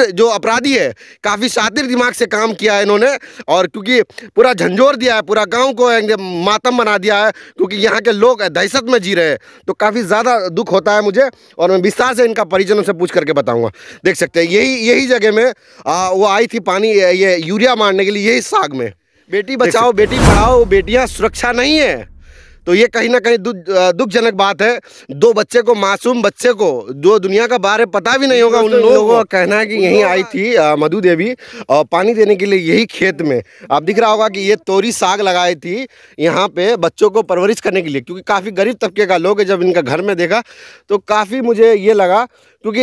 शातिर जो अपराधी है काफ़ी शातिर दिमाग से काम किया है इन्होंने और क्योंकि पूरा झंझोर दिया है पूरा गांव को एकदम मातम बना दिया है क्योंकि यहाँ के लोग दहशत में जी रहे हैं तो काफ़ी ज़्यादा दुख होता है मुझे और मैं विस्तार से इनका परिजनों से पूछ करके बताऊँगा देख सकते हैं यही यही जगह में आ, वो आई थी पानी ये यूरिया मारने के लिए यही साग में बेटी बचाओ बेटी पढ़ाओ बेटियाँ सुरक्षा नहीं है तो ये कहीं ना कहीं दुखजनक बात है दो बच्चे को मासूम बच्चे को जो दुनिया का बारे पता भी नहीं होगा उन तो लोगों का कहना है कि यहीं आई थी मधु देवी और पानी देने के लिए यही खेत में आप दिख रहा होगा कि ये तोरी साग लगाई थी यहाँ पे बच्चों को परवरिश करने के लिए क्योंकि काफ़ी गरीब तबके का लोग है जब इनका घर में देखा तो काफ़ी मुझे ये लगा क्योंकि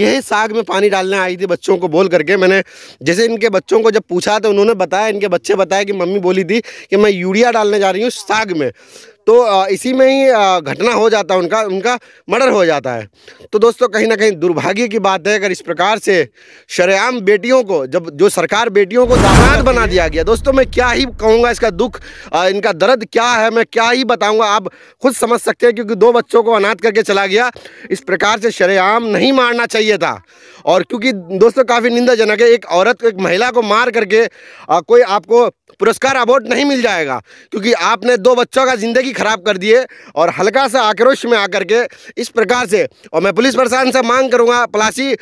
यही साग में पानी डालने आई थी बच्चों को बोल करके मैंने जैसे इनके बच्चों को जब पूछा तो उन्होंने बताया इनके बच्चे बताया कि मम्मी बोली थी कि मैं यूरिया डालने जा रही हूँ साग में तो इसी में ही घटना हो जाता है उनका उनका मर्डर हो जाता है तो दोस्तों कहीं ना कहीं दुर्भाग्य की बात है अगर इस प्रकार से शरेआम बेटियों को जब जो सरकार बेटियों को दामाद बना दिया गया दोस्तों मैं क्या ही कहूँगा इसका दुख इनका दर्द क्या है मैं क्या ही बताऊँगा आप खुद समझ सकते हैं क्योंकि दो बच्चों को अनाथ करके चला गया इस प्रकार से शरेआम नहीं मारना चाहिए था और क्योंकि दोस्तों काफ़ी निंदाजनक है एक औरत को एक महिला को मार करके आ, कोई आपको पुरस्कार अवॉर्ड नहीं मिल जाएगा क्योंकि आपने दो बच्चों का ज़िंदगी ख़राब कर दिए और हल्का सा आक्रोश में आकर के इस प्रकार से और मैं पुलिस प्रशासन से मांग करूँगा पलासी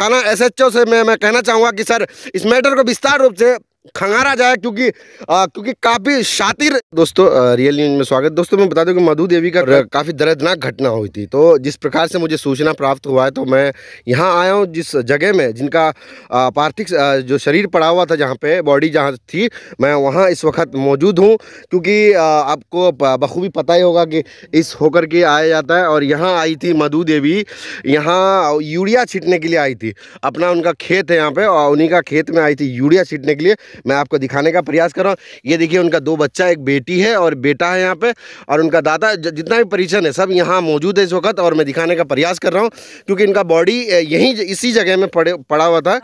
थाना एसएचओ से मैं मैं कहना चाहूँगा कि सर इस मैटर को विस्तार रूप से खंगारा जाए क्योंकि आ, क्योंकि काफ़ी शातिर दोस्तों रियल न्यूज में स्वागत दोस्तों मैं बता दूं कि मधु देवी का काफ़ी दर्दनाक घटना हुई थी तो जिस प्रकार से मुझे सूचना प्राप्त हुआ है तो मैं यहाँ आया हूँ जिस जगह में जिनका पार्थिव जो शरीर पड़ा हुआ था जहाँ पे बॉडी जहाँ थी मैं वहाँ इस वक्त मौजूद हूँ क्योंकि आ, आपको बखूबी पता ही होगा कि इस होकर के आया जाता है और यहाँ आई थी मधु देवी यहाँ यूरिया छीटने के लिए आई थी अपना उनका खेत है यहाँ पर और उन्हीं का खेत में आई थी यूरिया छीटने के लिए मैं आपको दिखाने का प्रयास कर रहा हूँ ये देखिए उनका दो बच्चा एक बेटी है और बेटा है यहाँ पे और उनका दादा जितना भी परिचन है सब यहाँ मौजूद है इस वक्त और मैं दिखाने का प्रयास कर रहा हूँ क्योंकि इनका बॉडी यहीं इसी जगह में पड़े पड़ा हुआ था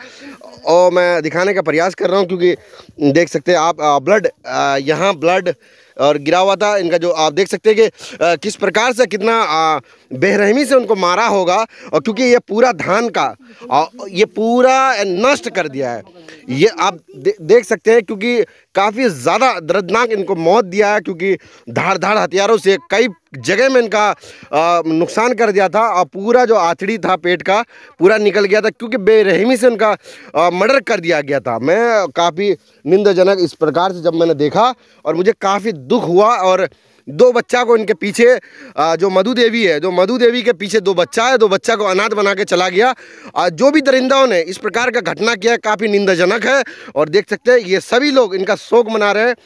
और मैं दिखाने का प्रयास कर रहा हूँ क्योंकि देख सकते हैं आप ब्लड यहाँ ब्लड और गिरा हुआ था इनका जो आप देख सकते हैं कि किस प्रकार से कितना बेरहमी से उनको मारा होगा और क्योंकि ये पूरा धान का और ये पूरा नष्ट कर दिया है ये आप दे, देख सकते हैं क्योंकि काफ़ी ज़्यादा दर्दनाक इनको मौत दिया है क्योंकि धार धार हथियारों से कई जगह में इनका नुकसान कर दिया था और पूरा जो आथड़ी था पेट का पूरा निकल गया था क्योंकि बेरहमी से उनका मर्डर कर दिया गया था मैं काफ़ी निंदाजनक इस प्रकार से जब मैंने देखा और मुझे काफ़ी दुख हुआ और दो बच्चा को इनके पीछे जो मधु देवी है जो मधु देवी के पीछे दो बच्चा है दो बच्चा को अनाथ बना के चला गया जो भी दरिंदाओं ने इस प्रकार का घटना किया काफ़ी निंदाजनक है और देख सकते हैं ये सभी लोग इनका शोक मना रहे हैं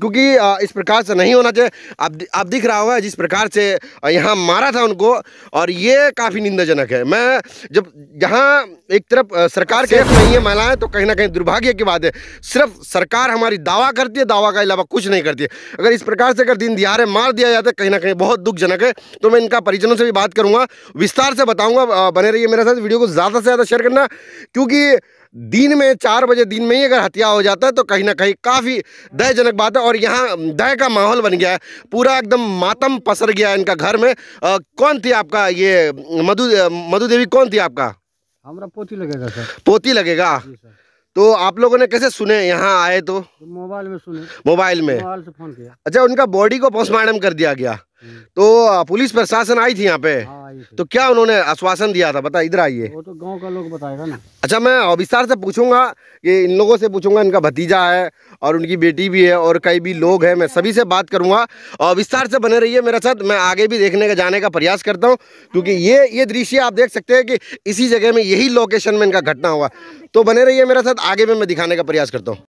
क्योंकि इस प्रकार से नहीं होना चाहिए आप आप दिख रहा होगा जिस प्रकार से यहाँ मारा था उनको और ये काफ़ी निंदाजनक है मैं जब जहाँ एक तरफ सरकार के नहीं है महिलाएं तो कहीं ना कहीं दुर्भाग्य की बात है सिर्फ सरकार हमारी दावा करती है दावा के अलावा कुछ नहीं करती है अगर इस प्रकार से अगर दिन दिहाड़े है मार दिया जाता है कहीं ना कहीं बहुत दुखजनक है तो मैं इनका परिजनों से भी बात करूँगा विस्तार से बताऊँगा बने रहिए मेरे साथ वीडियो को ज़्यादा से ज़्यादा शेयर करना क्योंकि दिन में चार बजे दिन में ही अगर हत्या हो जाता है तो कहीं ना कहीं काफ़ी दयजनक बात है और यहाँ दय का माहौल बन गया है पूरा एकदम मातम पसर गया है इनका घर में आ, कौन थी आपका ये मधु मधु देवी कौन थी आपका हमारा पोती लगेगा सर पोती लगेगा तो आप लोगों ने कैसे सुने यहाँ आए तो मोबाइल में सुने मोबाइल में मोबाइल से फोन किया अच्छा उनका बॉडी को पोस्टमार्टम कर दिया गया हम्म। तो पुलिस प्रशासन आई थी यहाँ पे हाँ, तो क्या उन्होंने आश्वासन दिया था बता इधर आइए वो तो गांव का लोग बताएगा ना अच्छा मैं विस्तार से पूछूंगा कि इन लोगों से पूछूंगा इनका भतीजा है और उनकी बेटी भी है और कई भी लोग हैं मैं सभी से बात करूंगा और विस्तार से बने रहिए मेरे साथ मैं आगे भी देखने का जाने का प्रयास करता हूँ क्योंकि ये ये दृश्य आप देख सकते हैं कि इसी जगह में यही लोकेशन में इनका घटना हुआ तो बने रहिए मेरे साथ आगे भी मैं दिखाने का प्रयास करता हूँ